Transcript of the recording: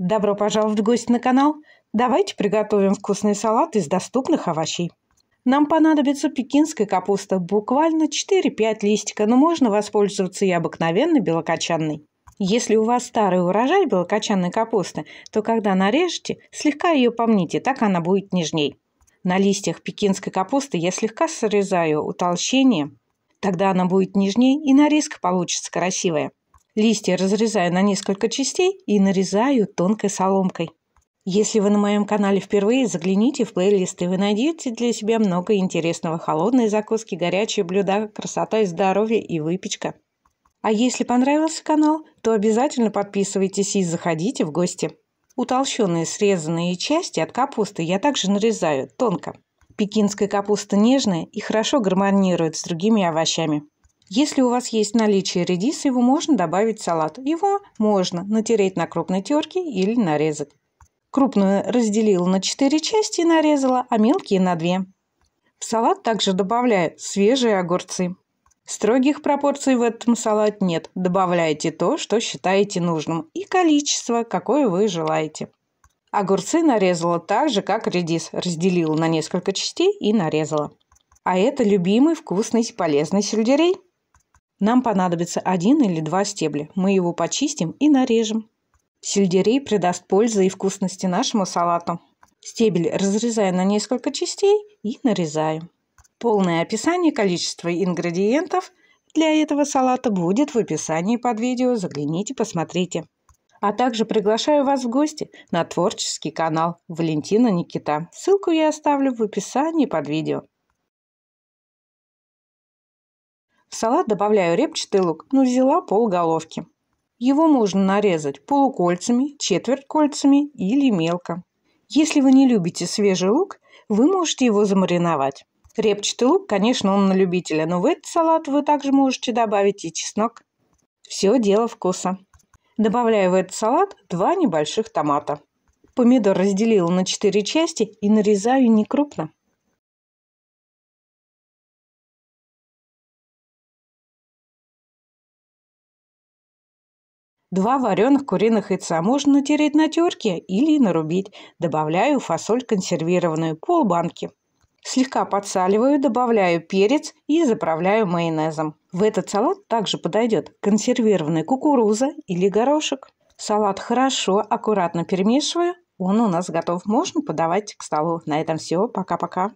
Добро пожаловать в гости на канал! Давайте приготовим вкусный салат из доступных овощей. Нам понадобится пекинская капуста, буквально 4-5 листика, но можно воспользоваться и обыкновенной белокочанной. Если у вас старый урожай белокочанной капусты, то когда нарежете, слегка ее помните, так она будет нежней. На листьях пекинской капусты я слегка срезаю утолщение, тогда она будет нежней и нарезка получится красивая. Листья разрезаю на несколько частей и нарезаю тонкой соломкой. Если вы на моем канале впервые, загляните в плейлист, и вы найдете для себя много интересного. Холодные закуски, горячие блюда, красота и здоровье и выпечка. А если понравился канал, то обязательно подписывайтесь и заходите в гости. Утолщенные срезанные части от капусты я также нарезаю тонко. Пекинская капуста нежная и хорошо гармонирует с другими овощами. Если у вас есть наличие редиса, его можно добавить в салат. Его можно натереть на крупной терке или нарезать. Крупную разделила на 4 части и нарезала, а мелкие на 2. В салат также добавляю свежие огурцы. Строгих пропорций в этом салат нет. Добавляйте то, что считаете нужным, и количество, какое вы желаете. Огурцы нарезала так же, как редис. Разделила на несколько частей и нарезала. А это любимый вкусный полезный сельдерей – нам понадобится один или два стебля. Мы его почистим и нарежем. Сельдерей придаст пользы и вкусности нашему салату. Стебель разрезаю на несколько частей и нарезаю. Полное описание количества ингредиентов для этого салата будет в описании под видео. Загляните, посмотрите. А также приглашаю вас в гости на творческий канал Валентина Никита. Ссылку я оставлю в описании под видео. В салат добавляю репчатый лук, но ну, взяла полголовки. Его можно нарезать полукольцами, четверть кольцами или мелко. Если вы не любите свежий лук, вы можете его замариновать. Репчатый лук, конечно, он на любителя, но в этот салат вы также можете добавить и чеснок. Все дело вкуса. Добавляю в этот салат два небольших томата. Помидор разделила на 4 части и нарезаю не крупно. Два вареных куриных яйца можно натереть на терке или нарубить. Добавляю фасоль консервированную, полбанки. Слегка подсаливаю, добавляю перец и заправляю майонезом. В этот салат также подойдет консервированная кукуруза или горошек. Салат хорошо, аккуратно перемешиваю. Он у нас готов. Можно подавать к столу. На этом все. Пока-пока.